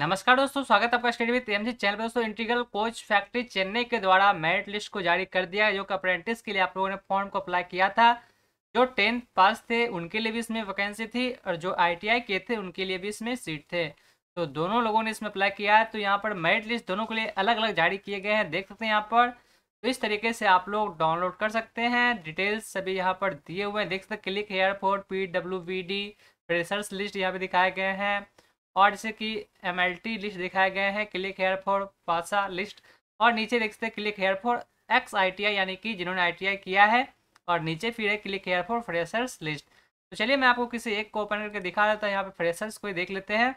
नमस्कार दोस्तों स्वागत है आपका स्टडी विद एमजी चैनल पर दोस्तों इंटीग्रल कोच फैक्ट्री चेन्नई के द्वारा मेरिट लिस्ट को जारी कर दिया है जो कि अप्रेंटिस के लिए आप लोगों ने फॉर्म को अप्लाई किया था जो टेंथ पास थे उनके लिए भी इसमें वैकेंसी थी और जो आईटीआई के थे उनके लिए भी इसमें सीट थे तो दोनों लोगों ने इसमें अप्लाई किया है तो यहाँ पर मेरिट लिस्ट दोनों के लिए अलग अलग जारी किए गए हैं देख सकते हैं यहाँ पर तो इस तरीके से आप लोग डाउनलोड कर सकते हैं डिटेल्स सभी यहाँ पर दिए हुए हैं देख सकते click here for P W B D list यहाँ पे दिखाए गए हैं और जैसे कि एम लिस्ट दिखाए गए हैं क्लिक हेयर फॉर पासा लिस्ट और नीचे देख सकते हैं click here for X I यानी कि जिन्होंने आई किया है और नीचे फिर है click here for freshers list तो चलिए मैं आपको किसी एक को ओपन करके दिखा देता हूँ यहाँ पर फ्रेशर्स को देख लेते हैं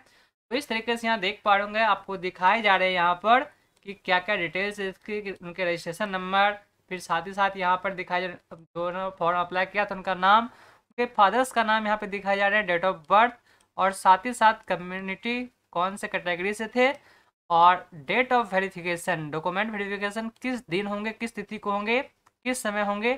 तो इस तरीके से यहाँ देख पा पाऊँगे आपको दिखाए जा रहे हैं यहाँ पर कि क्या क्या डिटेल्स इसकी उनके रजिस्ट्रेशन नंबर फिर साथ ही साथ यहाँ पर दिखाया दोनों फॉर्म अप्लाई किया था उनका नाम उनके फादर्स का नाम यहाँ पर दिखाया जा रहा है डेट ऑफ बर्थ और साथ ही साथ कम्युनिटी कौन से कैटेगरी से थे और date of verification document verification किस दिन होंगे किस तिथि को होंगे किस समय होंगे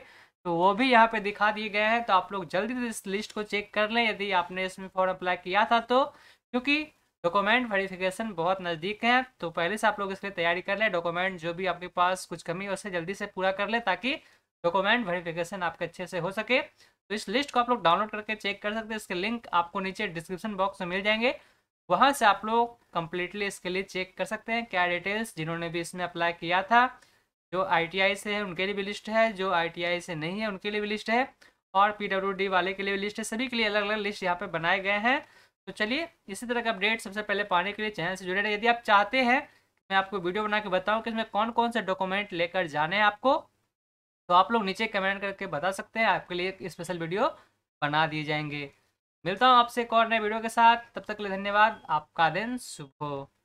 तो वो भी यहाँ पे दिखा दिए गए हैं तो आप लोग जल्दी से इस लिस्ट को चेक कर लें यदि आपने इसमें फॉर्म अप्लाई किया था तो क्योंकि डॉक्यूमेंट वेरिफिकेशन बहुत नज़दीक है तो पहले से आप लोग इसके लिए तैयारी कर लें डॉक्यूमेंट जो भी आपके पास कुछ कमी है उसे जल्दी से पूरा कर लें ताकि डॉक्यूमेंट वेरिफिकेशन आपके अच्छे से हो सके तो इस लिस्ट को आप लोग डाउनलोड करके चेक कर सकते हैं इसके लिंक आपको नीचे डिस्क्रिप्शन बॉक्स में मिल जाएंगे वहाँ से आप लोग कम्प्लीटली इसके लिए चेक कर सकते हैं क्या डिटेल्स जिन्होंने भी इसमें अप्लाई किया था जो आई से है उनके लिए भी लिस्ट है जो आई से नहीं है उनके लिए भी लिस्ट है और पी वाले के लिए भी लिस्ट है सभी के लिए अलग अलग लिस्ट यहाँ पर बनाए गए हैं तो चलिए इसी तरह का अपडेट सबसे पहले पाने के लिए चैनल से जुड़े रहे यदि आप चाहते हैं मैं आपको वीडियो बना के बताऊँ कि इसमें कौन कौन से डॉक्यूमेंट लेकर जाने हैं आपको तो आप लोग नीचे कमेंट करके बता सकते हैं आपके लिए एक स्पेशल वीडियो बना दिए जाएंगे मिलता हूँ आपसे एक और नए वीडियो के साथ तब तक के लिए धन्यवाद आपका दिन शुभ हो